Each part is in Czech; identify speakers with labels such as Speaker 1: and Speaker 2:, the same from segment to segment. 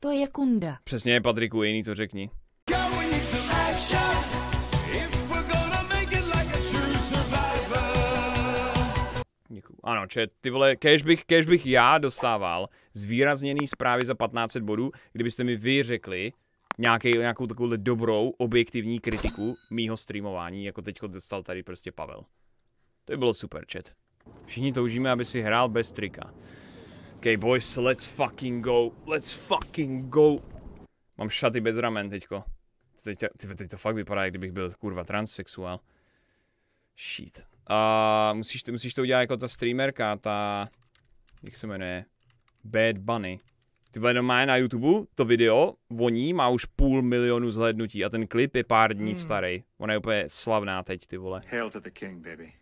Speaker 1: To je kunda.
Speaker 2: Přesně, Patriku, jiný to řekni. Děkuju. Ano, če, ty vole, kež bych, kež bych já dostával zvýrazněný zprávy za 1500 bodů, kdybyste mi vy řekli nějaký, nějakou takovou dobrou, objektivní kritiku mýho streamování, jako teď dostal tady prostě Pavel. To by bylo super, chat. Všichni toužíme, aby si hrál bez trika. Okay, boys, let's fucking go. Let's fucking go. Mám šaty bez ramen teďko. Teď, ty, teď to fakt vypadá, jak kdybych byl kurva transsexuál. Shit. A uh, musíš, musíš to udělat jako ta streamerka, ta... Jak se jmenuje? Bad Bunny. Ty vole, no, má na YouTube to video, voní má už půl milionu zhlédnutí a ten klip je pár dní hmm. starý. Ona je úplně slavná teď, ty vole.
Speaker 3: Hail to the king, baby.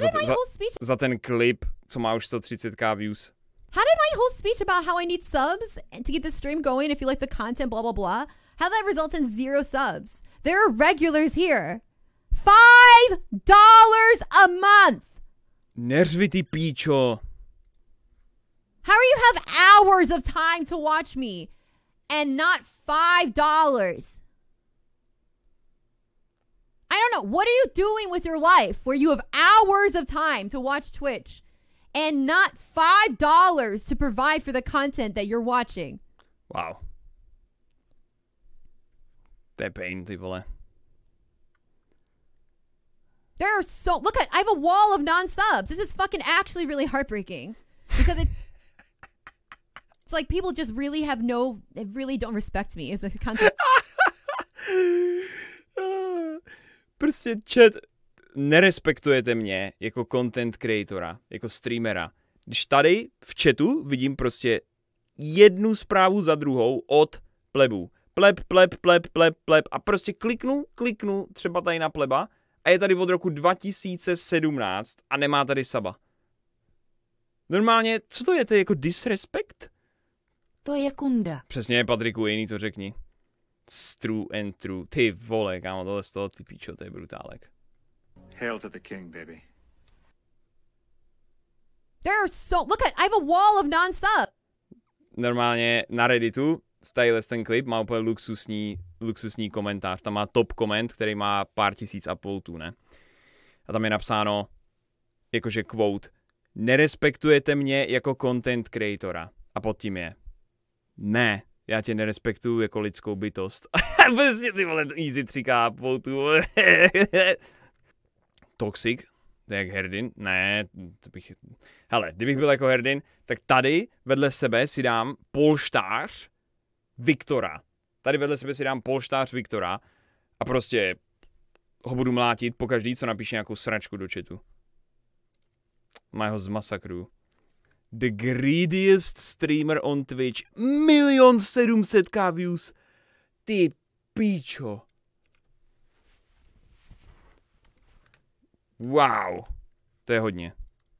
Speaker 3: Za, za, za
Speaker 2: ten klip, co má už 130k views.
Speaker 1: whole speech about how I need subs to get the stream going if you like the content, blah, blah, blah. How that results in zero subs. There are regulars here. Five dollars a month.
Speaker 2: Nerviti picho.
Speaker 1: How do you have hours of time to watch me and not five dollars? I don't know. What are you doing with your life where you have hours of time to watch Twitch and not $5 to provide for the content that you're watching.
Speaker 2: Wow. They're paying people, eh?
Speaker 1: There are so look at I have a wall of non subs. This is fucking actually really heartbreaking because it, it's like people just really have no they really don't respect me as a content.
Speaker 2: Prostě chat, nerespektujete mě jako content creatora, jako streamera. Když tady v chatu vidím prostě jednu zprávu za druhou od plebů. Pleb, pleb, pleb, pleb, pleb a prostě kliknu, kliknu třeba tady na pleba a je tady od roku 2017 a nemá tady saba. Normálně, co to je, to je jako disrespect?
Speaker 1: To je
Speaker 3: kunda.
Speaker 2: Přesně, Patriku, jiný to řekni. True and true. Ty vole, kámo, tohle z toho ty píčo, to je brutálek.
Speaker 3: Hail to the king, baby.
Speaker 1: There are so... Look at... I have a wall of non-sub.
Speaker 2: Normálně na Redditu tadyhle ten klip má úplně luxusní, luxusní komentář. Tam má top koment, který má pár tisíc uploadů, ne? A tam je napsáno, jakože quote, nerespektujete mě jako content creatora. A pod tím je, ne, já tě nerespektuju jako lidskou bytost. Vlastně ty vole easy 3K uploadů toxic, to je jak herdin, ne, to bych, hele, kdybych byl jako herdin, tak tady vedle sebe si dám polštář Viktora. Tady vedle sebe si dám polštář Viktora a prostě ho budu mlátit po každý, co napíše nějakou sračku do chatu. Má ho zmasakru. The greediest streamer on Twitch. Milion 700k views. Ty píčo.
Speaker 3: Wow. To je hodně.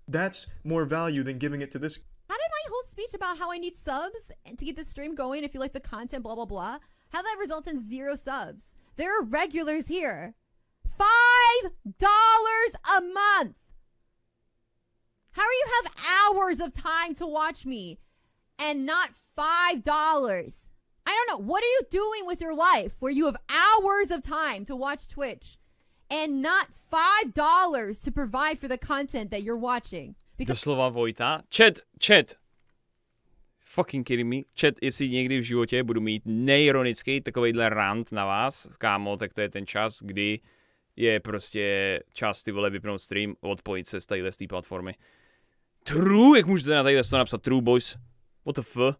Speaker 3: That's more value than giving it to this.
Speaker 1: How did my whole speech about how I need subs to get the stream going if you like the content, blah, blah, blah, how that results in zero subs? There are regulars here. Five dollars a month. How do you have hours of time to watch me and not five dollars? I don't know. What are you doing with your life where you have hours of time to watch Twitch and not five dollars to provide for the content that you're watching.
Speaker 2: Because Doslova Vojta. Chat, chat. Fucking kidding me. Chat, jestli někdy v životě budu mít neironický takovejhle rant na vás, kámo, tak to je ten čas, kdy je prostě čas ty vole vypnout stream, odpojit se z téhle platformy. True, jak můžete na tady to napsat True Boys? What the fuck?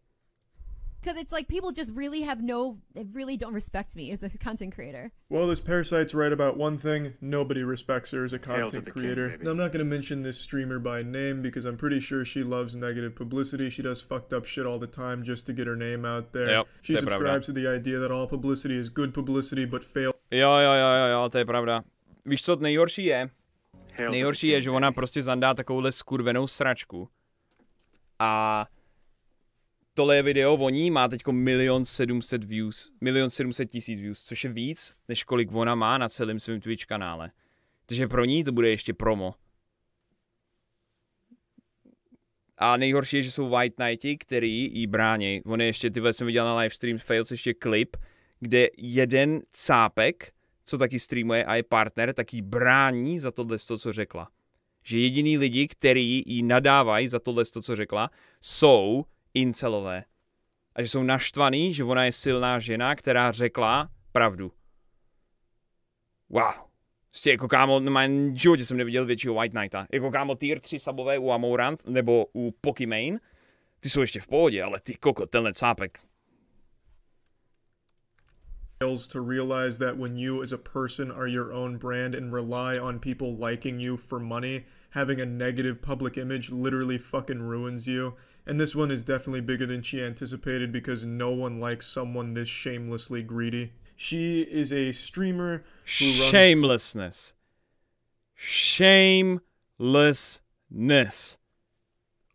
Speaker 1: because it's like people just really have no they really don't respect me as a content creator
Speaker 3: well this parasite's right about one thing nobody respects her as a content creator king, i'm not going to mention this streamer by name because i'm pretty sure she loves negative publicity she does fucked up shit all the time just to get her name out there yep, she subscribes to the idea that all publicity is good publicity but fail
Speaker 2: Yeah, yeah, yeah, yeah, yeah. to pravda víš co nejhorší je Nejhorší je, že ona prostě zandá takovouhle skurvenou sračku. A tohle je video o ní, má teď milion 700 views, milion 700 tisíc views, což je víc, než kolik ona má na celém svém Twitch kanále. Takže pro ní to bude ještě promo. A nejhorší je, že jsou White Knighti, který jí brání. On je ještě, tyhle jsem viděl na livestream Fails, ještě klip, kde jeden cápek, co taky streamuje a je partner, tak jí brání za tohle, co řekla. Že jediný lidi, který jí nadávají za tohle, co řekla, jsou incelové. A že jsou naštvaný, že ona je silná žena, která řekla pravdu. Wow. Prostě jako kámo, no, v životě jsem neviděl většího White Knighta. Jako kámo, tier 3 sabové u Amoranth nebo u Pokimane, ty jsou ještě v pohodě, ale ty koko, tenhle cápek,
Speaker 3: to realize that when you as a person are your own brand and rely on people liking you for money, having a negative public image literally fucking ruins you. And this one is definitely bigger than she anticipated because no one likes someone this shamelessly greedy. She is a streamer
Speaker 2: shamelessness. Shamelessness.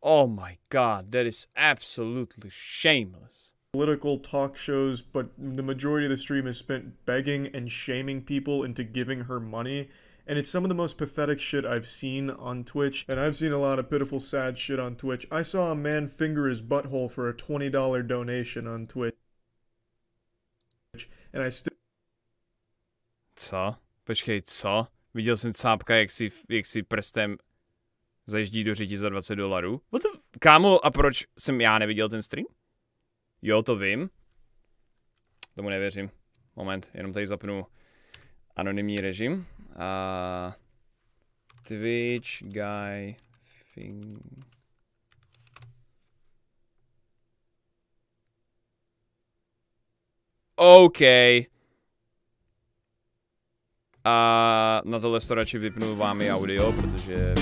Speaker 2: Oh my god, that is absolutely shameless.
Speaker 3: Political talk shows, but the majority of the stream is spent begging and shaming people into giving her money and it's some of the most pathetic shit I've seen on Twitch, and I've seen a lot of pitiful, sad shit on Twitch. I saw a man finger his butthole for a $20 donation on Twitch, and I still...
Speaker 2: Co? Počkej, co? Viděl jsem cápka, jak si, jak si prstem zajíždí do řidi za 20 dolarů. What the... Kámo, a proč jsem já neviděl ten stream? Jo, to vím. Tomu nevěřím. Moment, jenom tady zapnu anonymní režim. Uh, Twitch guy thing. OK. A na tohle radši vypnu vám i audio, protože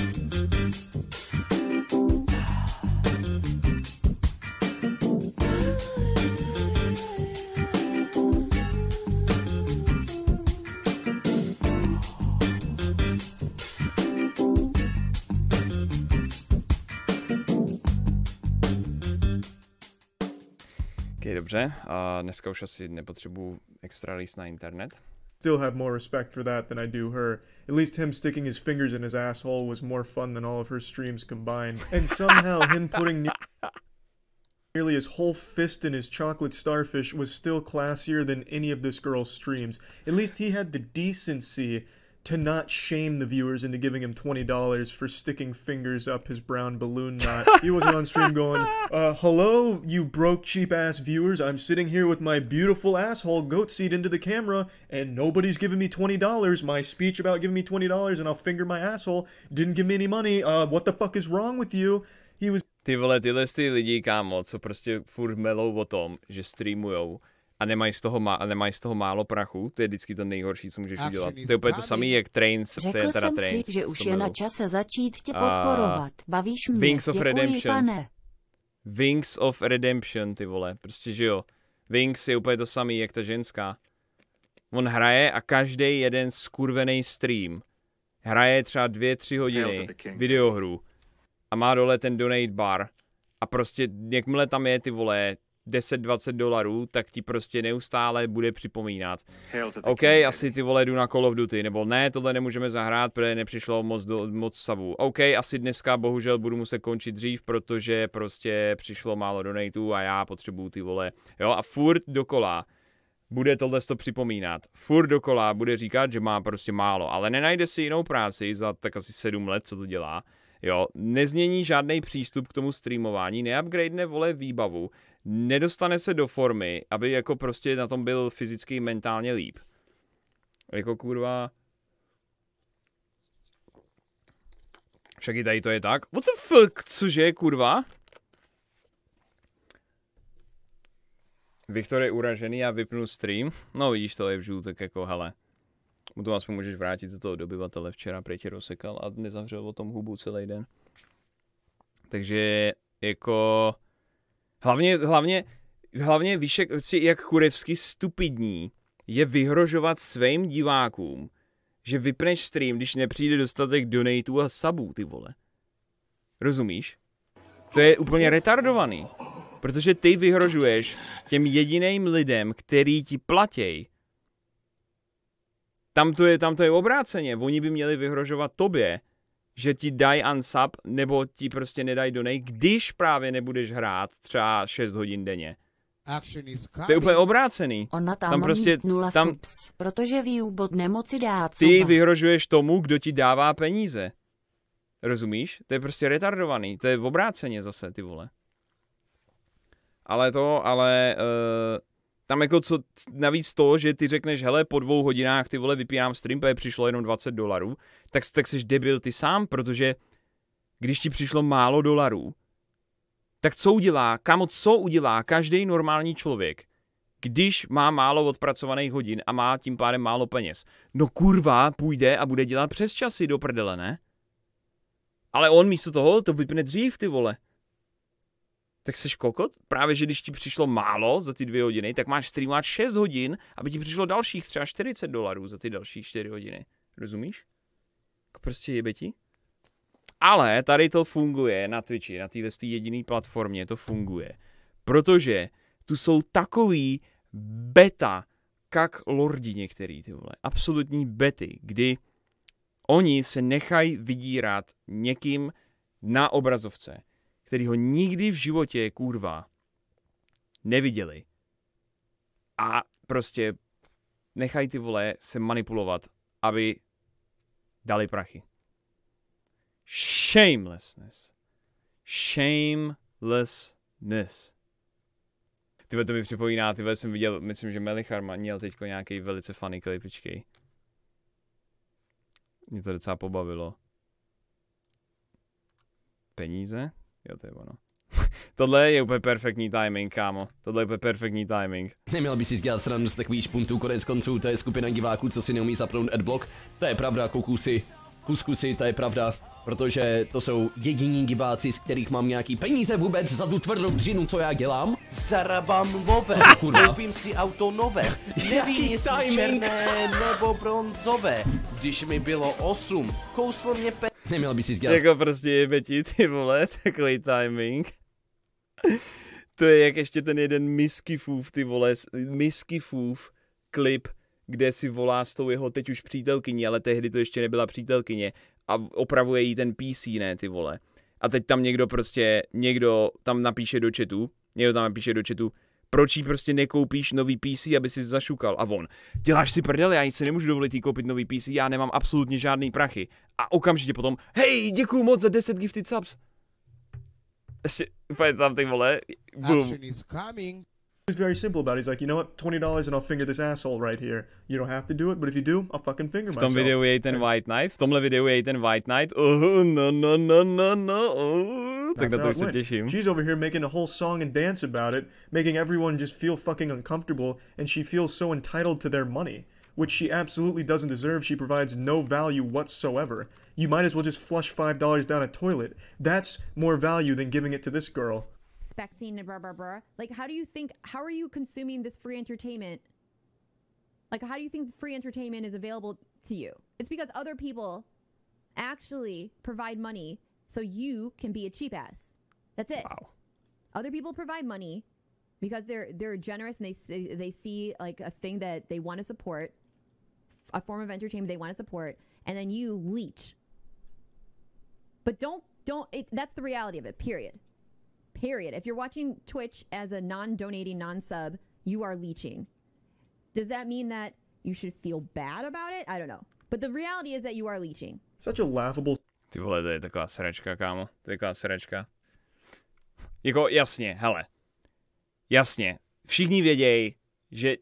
Speaker 2: Dobře, a dneska už asi nepotřebuju extra líst na internet.
Speaker 3: Still have more respect for that than I do her. At least him sticking his fingers in his asshole was more fun than all of her streams combined. And somehow him putting ne nearly his whole fist in his chocolate starfish was still classier than any of this girl's streams. At least he had the decency to not shame the viewers into giving him twenty dollars for sticking fingers up his brown balloon knot. he wasn't on stream going, uh, "Hello, you broke cheap ass viewers. I'm sitting here with my beautiful asshole goat seed into the camera, and nobody's giving me twenty dollars. My speech about giving me twenty dollars and I'll finger my asshole didn't give me any money. Uh, what the fuck is wrong with you?" He was.
Speaker 2: Ty vole, tyhle lidi, kámo, co prostě furt melou o tom, že streamujou a nemají z toho, má, nemají z toho málo prachu, to je vždycky to nejhorší, co můžeš udělat. To je úplně to samé, jak Trains, Řekl to je teda jsem Trains. si, že už je na čase začít tě podporovat. Bavíš mě, Wings of Redemption. pane. Wings of Redemption, ty vole, prostě že jo. Wings je úplně to samé, jak ta ženská. On hraje a každý jeden skurvený stream hraje třeba dvě, tři hodiny videohru a má dole ten donate bar a prostě jakmile tam je ty vole 10-20 dolarů, tak ti prostě neustále bude připomínat. OK, asi ty vole jdu na Call of Duty, nebo ne, tohle nemůžeme zahrát, protože nepřišlo moc, do, moc sabů. OK, asi dneska bohužel budu muset končit dřív, protože prostě přišlo málo donatů a já potřebuju ty vole. Jo, a furt dokola bude tohle to připomínat. Furt dokola bude říkat, že má prostě málo, ale nenajde si jinou práci za tak asi 7 let, co to dělá. Jo, nezmění žádný přístup k tomu streamování, neupgradene vole výbavu, nedostane se do formy, aby jako prostě na tom byl fyzicky, mentálně líp. Jako kurva... Však i tady to je tak. What the fuck, cože, kurva? Viktor je uražený a vypnu stream. No vidíš, to je vžu, tak jako hele. Mu to aspoň můžeš vrátit do toho dobyvatele. Včera tě rozsekal a nezavřel o tom hubu celý den. Takže jako Hlavně, hlavně, hlavně víš, jak Kurevský stupidní je vyhrožovat svým divákům, že vypneš stream, když nepřijde dostatek donatů a sabů, ty vole. Rozumíš? To je úplně retardovaný. Protože ty vyhrožuješ těm jediným lidem, který ti platěj. Tam to je, tam to je obráceně. Oni by měli vyhrožovat tobě, že ti dají unsub nebo ti prostě nedají donate, když právě nebudeš hrát třeba 6 hodin denně. To je úplně obrácený. Ona tam, tam prostě nula tam, subs, protože výubod nemoci
Speaker 1: dát. Ty Ty
Speaker 2: vyhrožuješ tomu, kdo ti dává peníze. Rozumíš? To je prostě retardovaný. To je obráceně zase, ty vole. Ale to, ale... Uh, tam jako co, navíc to, že ty řekneš, hele, po dvou hodinách ty vole vypínám stream, je přišlo jenom 20 dolarů, tak, tak jsi debil ty sám, protože když ti přišlo málo dolarů, tak co udělá, kamo, co udělá každý normální člověk, když má málo odpracovaných hodin a má tím pádem málo peněz. No kurva, půjde a bude dělat přes časy do prdele, ne? Ale on místo toho to vypne dřív, ty vole tak seš kokot? Právě, že když ti přišlo málo za ty dvě hodiny, tak máš streamovat 6 hodin, aby ti přišlo dalších třeba 40 dolarů za ty další 4 hodiny. Rozumíš? Jako prostě ti. Ale tady to funguje na Twitchi, na téhle jediné platformě to funguje. Protože tu jsou takový beta, kak lordi některý, ty vole. Absolutní bety, kdy oni se nechají vydírat někým na obrazovce který ho nikdy v životě, kurva, neviděli. A prostě nechají ty vole se manipulovat, aby dali prachy. Shamelessness. Shamelessness. Ty to mi připomíná, ty jsem viděl, myslím, že Melichar měl teď nějaký velice funny klipičky. Mě to docela pobavilo. Peníze? Jo, to je ono. Tohle je úplně perfektní timing, kámo. Tohle je úplně perfektní timing. Neměl bys si dělat srandu z takových špuntů, konec konců, to je skupina diváků, co si neumí zapnout adblock. To je pravda, kukusy. Kuskusy, to je pravda. Protože to jsou jediní
Speaker 1: diváci, z kterých mám nějaký peníze vůbec za tu tvrdou dřinu, co já dělám. Zarabám nové. Koupím si auto nové. Nevím, jestli černé nebo bronzové.
Speaker 2: Když mi bylo 8, kousl mě pe... Neměl by si dělat... Jako prostě ti ty vole, takový timing. to je jak ještě ten jeden misky fův, ty vole, misky fův klip, kde si volá s tou jeho teď už přítelkyní, ale tehdy to ještě nebyla přítelkyně a opravuje jí ten PC, ne ty vole. A teď tam někdo prostě, někdo tam napíše do chatu, někdo tam napíše do chatu, proč jí prostě nekoupíš nový PC, aby si zašukal? A on, děláš si prdel, já nic si nemůžu dovolit jí koupit nový PC, já nemám absolutně žádný prachy. A okamžitě potom, hej, děkuju moc za 10 gifted subs. Ještě, tam ty vole, boom. Action is
Speaker 3: coming. It's very simple about it. He's like, you know what, twenty dollars and I'll finger this asshole right here. You don't have to do it, but if you do, I'll fucking finger myself. V tom videu
Speaker 2: je White Knight, v tomhle videu je White Knight. Oh, no, no, no, no, no,
Speaker 3: oh. Tak na to She's over here making a whole song and dance about it, making everyone just feel fucking uncomfortable, and she feels so entitled to their money which she absolutely doesn't deserve. She provides no value whatsoever. You might as well just flush $5 down a toilet. That's more value than giving it to this girl
Speaker 1: expecting and blah blah blah. Like, how do you think? How are you consuming this free entertainment? Like, how do you think free entertainment is available to you? It's because other people actually provide money so you can be a cheap ass. That's it. Wow. Other people provide money because they're they're generous and they they, they see like a thing that they want to support, a form of entertainment they want to support, and then you leech. But don't don't it, that's the reality of it. Period. Period. If you're watching Twitch as a non donating, non sub, you are leeching. Does that mean that you should feel bad about it? I don't know. But the reality is that you are leeching.
Speaker 2: Such a laughable... Ty vole, to je taková srečka, kámo. To je taková srečka. Jako, jasně, hele. Jasně. Všichni vědějí, že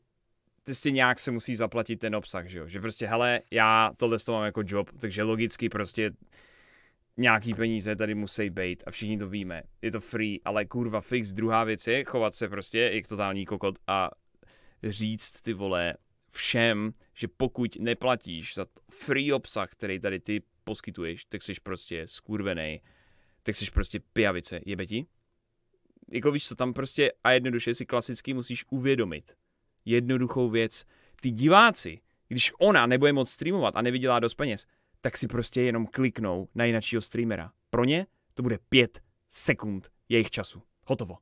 Speaker 2: prostě nějak se musí zaplatit ten obsah, že jo? Že prostě, hele, já tohle to mám jako job, takže logicky prostě nějaký peníze tady musí být a všichni to víme. Je to free, ale kurva fix. Druhá věc je chovat se prostě jak totální kokot a říct ty vole všem, že pokud neplatíš za free obsah, který tady ty poskytuješ, tak jsi prostě skurvený, tak jsi prostě pijavice, jebe ti? Jako víš co, tam prostě a jednoduše si klasicky musíš uvědomit jednoduchou věc. Ty diváci, když ona nebude moc streamovat a nevydělá dost peněz, tak si prostě jenom kliknou na jinačího streamera. Pro ně to bude 5 sekund jejich času. Hotovo.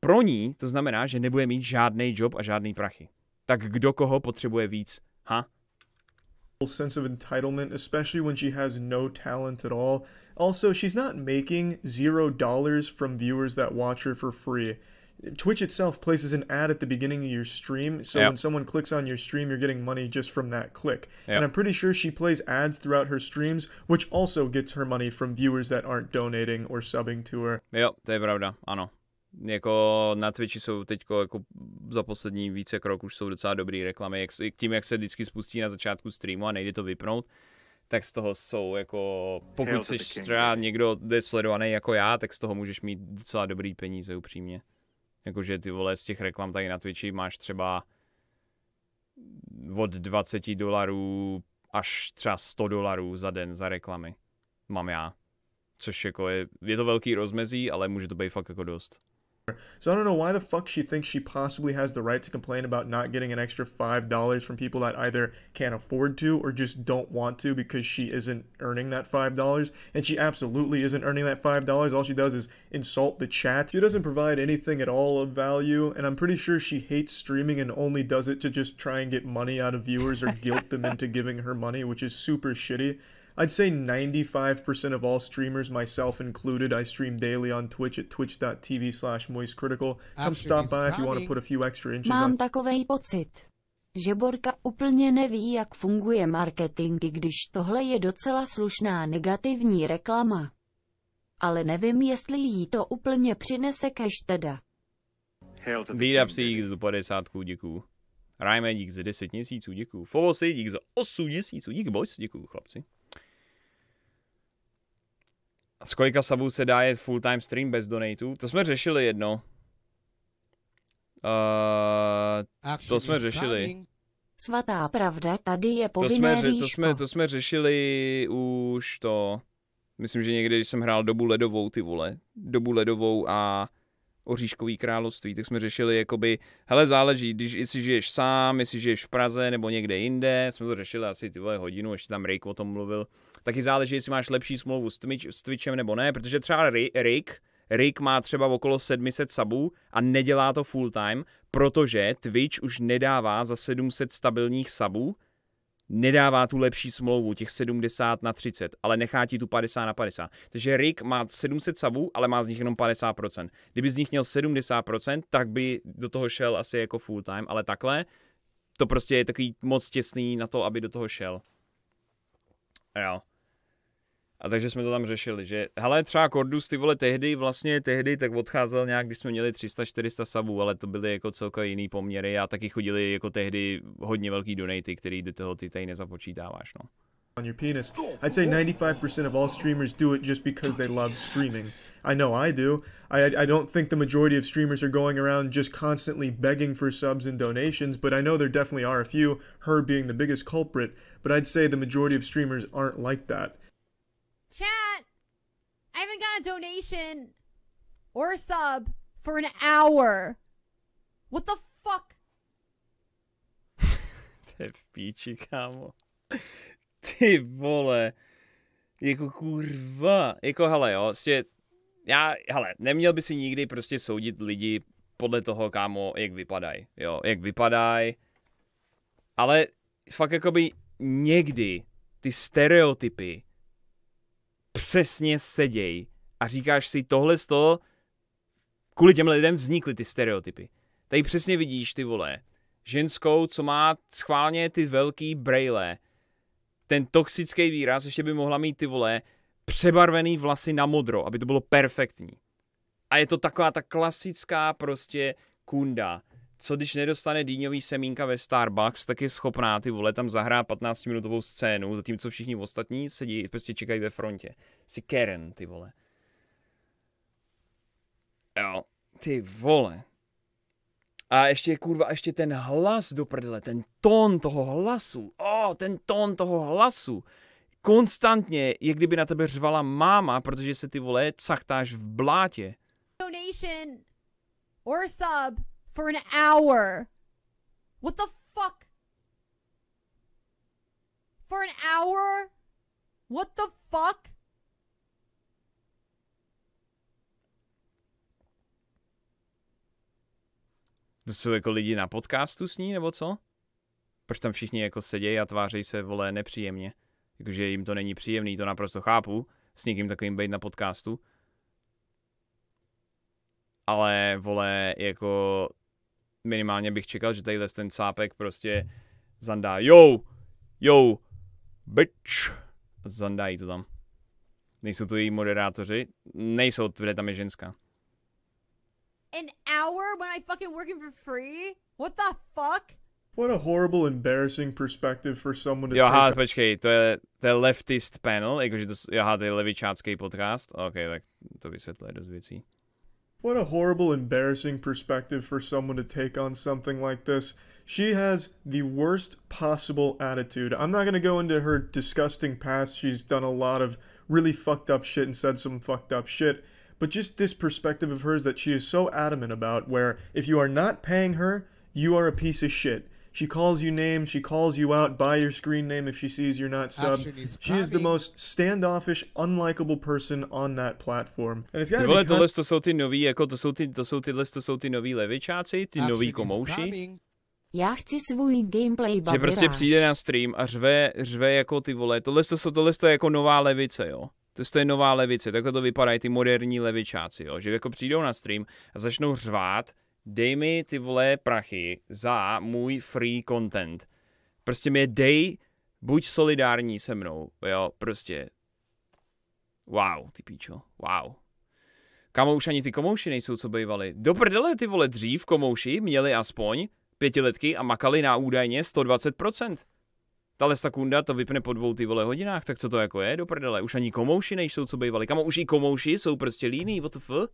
Speaker 2: Pro ní to znamená, že nebude mít žádný job a žádný prachy. Tak kdo koho potřebuje víc? Ha?
Speaker 3: sense of entitlement, especially when she has no talent at all. Also, she's not making zero dollars from viewers that watch her for free. Twitch itself places an ad at the beginning of your stream, so yep. when someone clicks on your stream, you're getting money just from that click. Yep. And I'm pretty sure she plays ads throughout her streams, which also gets her money from viewers that aren't donating or subbing to her.
Speaker 2: Jo, to je pravda, ano. Jako na Twitchi jsou teď jako za poslední více krok už jsou docela dobrý reklamy, jak, tím jak se vždycky spustí na začátku streamu a nejde to vypnout, tak z toho jsou jako, pokud jsi někdo někdo sledovaný jako já, tak z toho můžeš mít docela dobrý peníze upřímně. Jakože ty vole z těch reklam tady na Twitchi máš třeba od 20 dolarů až třeba 100 dolarů za den za reklamy. Mám já. Což jako je, je to velký rozmezí, ale může to být fakt jako dost.
Speaker 3: So I don't know why the fuck she thinks she possibly has the right to complain about not getting an extra $5 from people that either can't afford to or just don't want to because she isn't earning that $5. And she absolutely isn't earning that $5. All she does is insult the chat. She doesn't provide anything at all of value. And I'm pretty sure she hates streaming and only does it to just try and get money out of viewers or guilt them into giving her money, which is super shitty. I'd say 95% of all streamers, myself included, I stream daily on Twitch at twitch.tv slash moistcritical. Come stop by if you want to put a few extra inches Mám on.
Speaker 2: takovej pocit, že Borka úplně neví, jak funguje marketing, když tohle je docela slušná negativní reklama. Ale nevím, jestli jí to úplně přinese cash teda. Vída psík z 50 děkuju. Rajme dík za 10 měsíců, děkuju. Fovosy, dík za 8 měsíců, dík boys, děkuju chlapci. Z kolika sabů se dá jet full time stream bez donatů? To jsme řešili jedno. Uh, to jsme řešili. Svatá pravda, tady je povinné to jsme, ře, to, jsme, to jsme řešili už to, myslím, že někdy, když jsem hrál dobu ledovou, ty vole, dobu ledovou a oříškový království, tak jsme řešili jakoby, hele záleží, když, jestli žiješ sám, jestli žiješ v Praze nebo někde jinde, jsme to řešili asi ty vole hodinu, ještě tam Rejk o tom mluvil, taky záleží, jestli máš lepší smlouvu s, Twitch, s Twitchem nebo ne, protože třeba Rick, Rick má třeba okolo 700 subů a nedělá to full time, protože Twitch už nedává za 700 stabilních subů, nedává tu lepší smlouvu, těch 70 na 30, ale nechá ti tu 50 na 50. Takže Rick má 700 sabů, ale má z nich jenom 50%. Kdyby z nich měl 70%, tak by do toho šel asi jako full time, ale takhle to prostě je takový moc těsný na to, aby do toho šel. Jo. A takže jsme to tam řešili, že hele třeba Kordus ty vole tehdy, vlastně tehdy tak odcházel nějak, když jsme měli 300-400 sabů, ale to byly jako celkově jiný poměry a taky chodili jako tehdy hodně velký donaty, který do toho ty tady nezapočítáváš, no.
Speaker 3: on your penis. I'd say 95% of all streamers do it just because they love streaming. I know I do. I, I don't think the majority of streamers are going around just constantly begging for subs and donations, but I know there definitely are a few, her being the biggest culprit, but I'd say the majority of streamers aren't like that.
Speaker 1: Chat, I haven't got a donation or a sub for an hour. What the fuck?
Speaker 2: to je píči, kámo. Ty vole. Jako kurva. Jako hele jo, vlastně, já, hele, neměl by si nikdy prostě soudit lidi podle toho, kámo, jak vypadají, jo, jak vypadají, ale fakt jakoby někdy ty stereotypy přesně seděj a říkáš si, tohle z toho, kvůli těm lidem vznikly ty stereotypy. Tady přesně vidíš, ty vole, ženskou, co má schválně ty velký brejle, ten toxický výraz, ještě by mohla mít ty vole, přebarvený vlasy na modro, aby to bylo perfektní. A je to taková ta klasická prostě kunda, co když nedostane dýňový semínka ve Starbucks, tak je schopná ty vole tam zahrát 15-minutovou scénu, zatímco všichni ostatní sedí, prostě čekají ve frontě. Si Karen, ty vole. Jo, ty vole. A ještě, kurva, ještě ten hlas do prdele, ten tón toho hlasu. O, oh, ten tón toho hlasu. Konstantně, jak kdyby na tebe řvala máma, protože se ty vole cachtáš v blátě.
Speaker 1: Donation or sub for an hour. What the fuck? For an hour? What the fuck?
Speaker 2: To jsou jako lidi na podcastu s ní, nebo co? Proč tam všichni jako sedějí a tváří se, vole, nepříjemně? Jakože jim to není příjemný, to naprosto chápu, s někým takovým být na podcastu, ale vole, jako minimálně bych čekal, že tadyhle ten cápek prostě zandá, jo, jo, bitch, zandají to tam. Nejsou to její moderátoři? Nejsou, protože tam je ženská.
Speaker 1: An hour when I fucking working for free? What the fuck?
Speaker 3: What a horrible, embarrassing perspective for someone to Jo, aha,
Speaker 2: počkej, to je, to je leftist panel, jakože to, aha, to je levičácký podcast, ok, tak to vysvětluje dost věcí.
Speaker 3: What a horrible, embarrassing perspective for someone to take on something like this. She has the worst possible attitude. I'm not going to go into her disgusting past. She's done a lot of really fucked up shit and said some fucked up shit. But just this perspective of hers that she is so adamant about, where if you are not paying her, you are a piece of shit. She calls you names. She calls you out by your screen name if she sees you're not subbed. She is the most standoffish, unlikable person on that platform. And it's gotta ty vole, tohle
Speaker 2: to jsou ty noví, jako to jsou ty, to jsou tyhle, to jsou ty noví levičáci, ty noví komouši. Já chci svůj gameplay babiráž. Že prostě přijde na stream a řve, řve jako ty vole, tohle to, jsou, tohle to je jako nová levice, jo. To je nová levice, takhle to vypadají ty moderní levičáci, jo. Že jako přijdou na stream a začnou řvát, dej mi ty vole prachy za můj free content. Prostě mi dej, buď solidární se mnou, jo, prostě. Wow, ty píčo, wow. Kamo už ani ty komouši nejsou, co bývaly. Do prdele, ty vole, dřív komouši měli aspoň pětiletky a makali na údajně 120%. Tahle kunda to vypne po dvou ty vole hodinách, tak co to jako je, do prdele, už ani komouši nejsou, co bývali. Kamo už i komouši jsou prostě líní, what the fuck?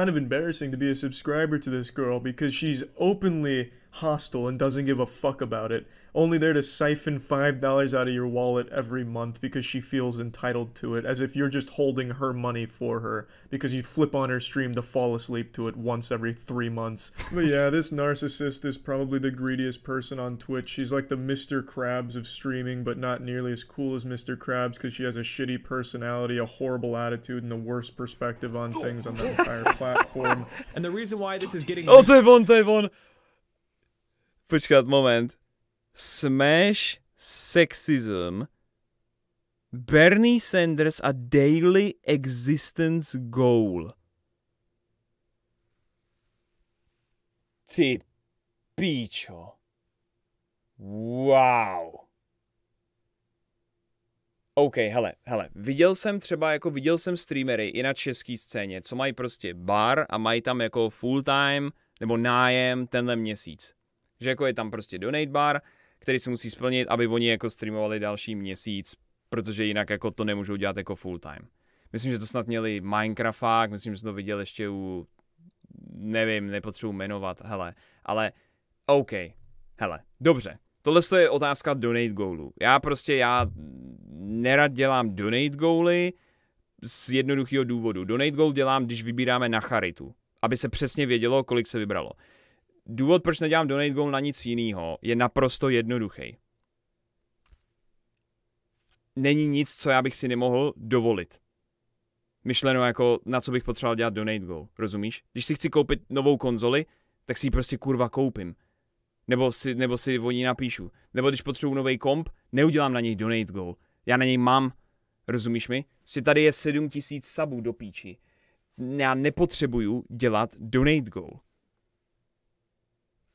Speaker 3: kind of embarrassing to be a subscriber to this girl because she's openly hostile and doesn't give a fuck about it, only there to siphon $5 out of your wallet every month because she feels entitled to it, as if you're just holding her money for her because you flip on her stream to fall asleep to it once every three months. but yeah, this narcissist is probably the greediest person on Twitch. She's like the Mr. Krabs of streaming, but not nearly as cool as Mr. Krabs because she has a shitty personality, a horrible attitude, and the worst perspective on things on the entire platform. And the reason why this is getting. Oh, Devon, Devon! Počkat, moment. Smash
Speaker 2: sexism Bernie Sanders a daily existence goal. Ty píčo. Wow. OK, hele, hele, viděl jsem třeba, jako viděl jsem streamery i na české scéně, co mají prostě bar a mají tam jako full time nebo nájem tenhle měsíc. Že jako je tam prostě donate bar, který se musí splnit, aby oni jako streamovali další měsíc, protože jinak jako to nemůžou dělat jako full time. Myslím, že to snad měli Minecrafták, myslím, že jsem to viděl ještě u, nevím, nepotřebuji jmenovat, hele, ale OK, hele, dobře, tohle je otázka donate goalů. Já prostě, já nerad dělám donate goaly z jednoduchého důvodu. Donate goal dělám, když vybíráme na charitu, aby se přesně vědělo, kolik se vybralo. Důvod, proč nedělám donate goal na nic jiného, je naprosto jednoduchý. Není nic, co já bych si nemohl dovolit. Myšleno jako, na co bych potřeboval dělat donate goal, rozumíš? Když si chci koupit novou konzoli, tak si ji prostě kurva koupím. Nebo si, nebo si o ní napíšu. Nebo když potřebuji nový komp, neudělám na něj donate goal. Já na něj mám, rozumíš mi? Si tady je 7000 subů do píči. Já nepotřebuju dělat donate goal.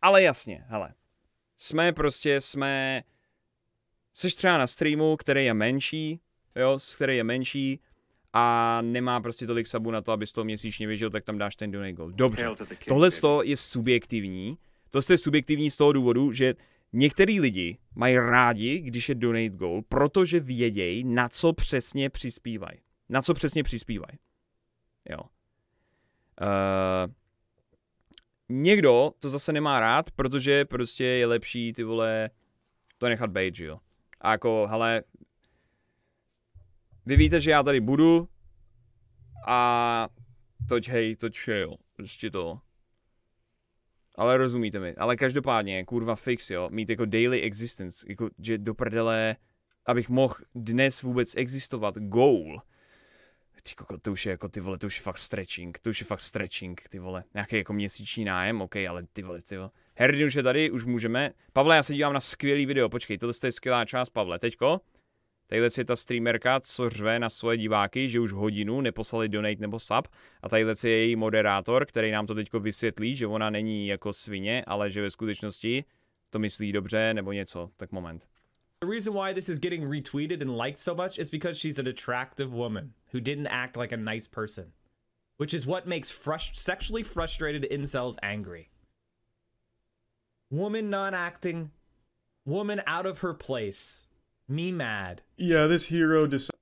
Speaker 2: Ale jasně, hele, jsme prostě, jsme, seš třeba na streamu, který je menší, jo, který je menší a nemá prostě tolik sabů na to, abys to měsíčně vyžil, tak tam dáš ten donate goal. Dobře, tohle je subjektivní, To je subjektivní z toho důvodu, že Některý lidi mají rádi, když je donate goal, protože vědějí, na co přesně přispívají. Na co přesně přispívají. Jo. Uh, Někdo to zase nemá rád, protože prostě je lepší ty vole to nechat být, jo. A jako, hele, vy víte, že já tady budu a toť hej, toť jo, prostě to. Ale rozumíte mi, ale každopádně, kurva fix, jo, mít jako daily existence, jako, že do prdele, abych mohl dnes vůbec existovat, goal, ty koko, to už je jako ty vole, to už je fakt stretching, to už je fakt stretching, ty vole, nějaký jako měsíční nájem, ok, ale ty vole, ty vole. Herdy už je tady, už můžeme. Pavle, já se dívám na skvělý video, počkej, tohle je skvělá část, Pavle, teďko. Tadyhle je ta streamerka, co řve na svoje diváky, že už hodinu neposlali donate nebo sub. A tadyhle je její moderátor, který nám to teďko vysvětlí, že ona není jako svině, ale že ve skutečnosti to myslí dobře nebo něco. Tak moment. The reason why this is getting retweeted and liked so much is because she's an attractive woman who didn't act like a nice person, which is what makes frus- sexually frustrated incels angry.
Speaker 3: Woman not acting, woman out of her place, me mad. Yeah, this hero decided.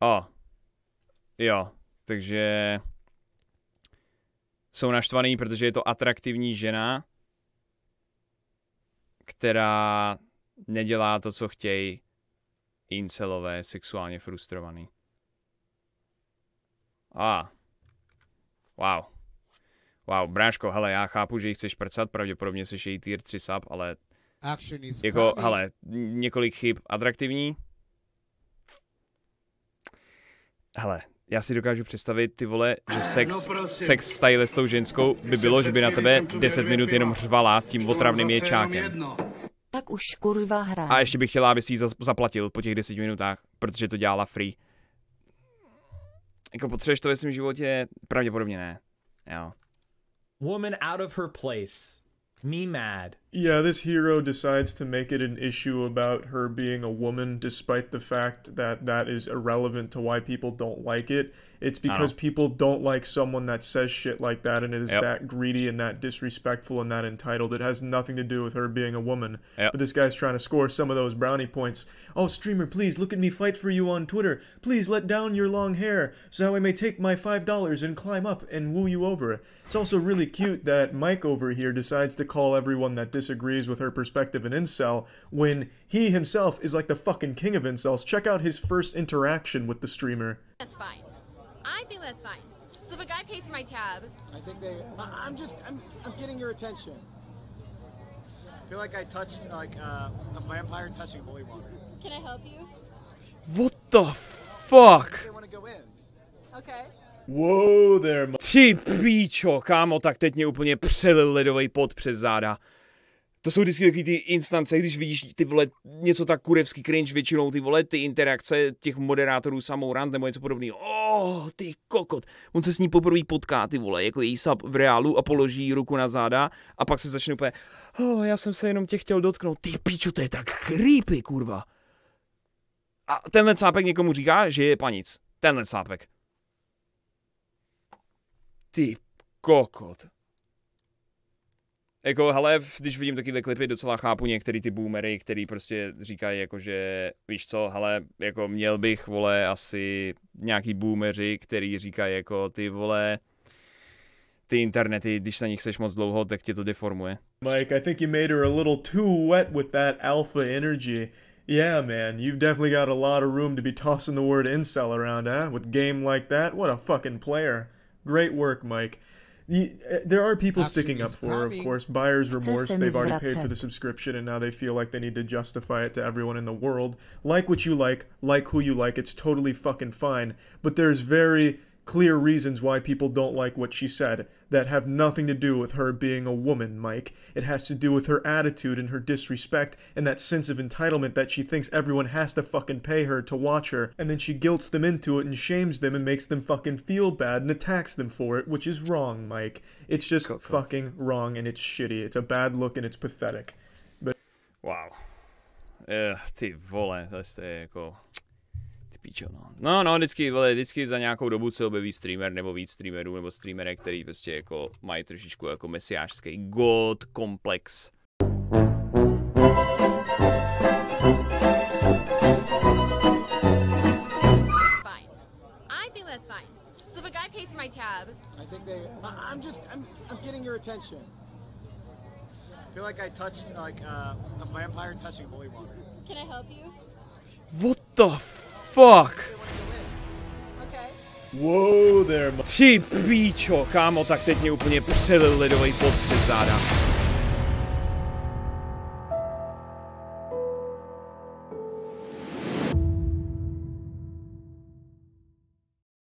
Speaker 3: Oh.
Speaker 2: Jo, takže jsou naštvaný, protože je to atraktivní žena, která nedělá to, co chtějí incelové, sexuálně frustrovaný. A. Wow. Wow, bráško, hele, já chápu, že jich chceš prcat, pravděpodobně jsi její tier 3 sub, ale jako, hele, několik chyb atraktivní. Hele, já si dokážu představit, ty vole, že eh, sex, no sex style s tou ženskou by bylo, že by na tebe 10 minut jenom řvala tím otravným ječákem. Tak už kurva hra. A ještě bych chtěla, aby si ji zaplatil po těch 10 minutách, protože to dělala free.
Speaker 3: Jako potřebuješ to ve svém životě? Pravděpodobně ne. Jo.
Speaker 2: Woman out of her
Speaker 3: place. Me mad. Yeah, this hero decides to make it an issue about her being a woman, despite the fact that that is irrelevant to why people don't like it. It's because people don't like someone that says shit like that and it is yep. that greedy and that disrespectful and that entitled. It has nothing to do with her being a woman. Yep. But this guy's trying to score some of those brownie points. Oh, streamer, please look at me fight for you on Twitter. Please let down your long hair so I may take my $5 and climb up and woo you over. It's also really cute that Mike over here decides to call everyone that disagrees with her perspective an incel when he himself is like the fucking king of incels. Check out his first interaction with the streamer. That's
Speaker 1: fine. I think that's fine. So if a guy pays for my tab, I think they. I, am just. I'm.
Speaker 3: I'm getting your attention.
Speaker 1: I feel like I touched like uh, a vampire touching holy water. can I help
Speaker 3: you? What the fuck? They want to go in.
Speaker 2: Okay. Whoa there, mo- Ty píčo, kámo, tak teď mě úplně přelil ledový pot přes záda. to jsou vždycky takový ty instance, když vidíš ty vole, něco tak kurevský cringe většinou, ty vole, ty interakce těch moderátorů samou rand nebo něco podobného.
Speaker 3: Oh,
Speaker 2: ty kokot. On se s ní poprvé potká, ty vole, jako její sub v reálu a položí ruku na záda a pak se začne úplně, oh, já jsem se jenom tě chtěl dotknout, ty piču, to je tak creepy, kurva. A tenhle cápek někomu říká, že je panic. Tenhle cápek. Ty kokot. Jako, hele, když vidím takové klipy, docela chápu některý ty boomery, který prostě říkají, jako, že víš co, hele, jako měl bych, vole, asi nějaký boomeři, který říkají, jako, ty vole, ty internety, když na nich seš moc dlouho, tak tě to deformuje.
Speaker 3: Mike, I think you made her a little too wet with that alpha energy. Yeah, man, you've definitely got a lot of room to be tossing the word incel around, eh? With game like that, what a fucking player. Great work, Mike. Eh, there are people sticking up for of course. Buyer's remorse. They've already paid for the subscription, and now they feel like they need to justify it to everyone in the world. Like what you like, like who you like. It's totally fucking fine. But there's very clear reasons why people don't like what she said that have nothing to do with her being a woman, Mike. It has to do with her attitude and her disrespect and that sense of entitlement that she thinks everyone has to fucking pay her to watch her, and then she guilts them into it and shames them and makes them fucking feel bad and attacks them for it, which is wrong, Mike. It's just cool, cool. fucking wrong and it's shitty. It's a bad look and it's pathetic. But wow.
Speaker 2: Uh, ti volé, that's je jako... píčo, no. No, no, vždycky, vole, vždycky za nějakou dobu se objeví streamer nebo víc streamerů nebo streamerek, který prostě jako mají trošičku jako mesiářský god komplex. What the? F fuck. Wow there, Ty píčo, kámo, tak teď mě úplně přelil ledový pod přes
Speaker 3: záda.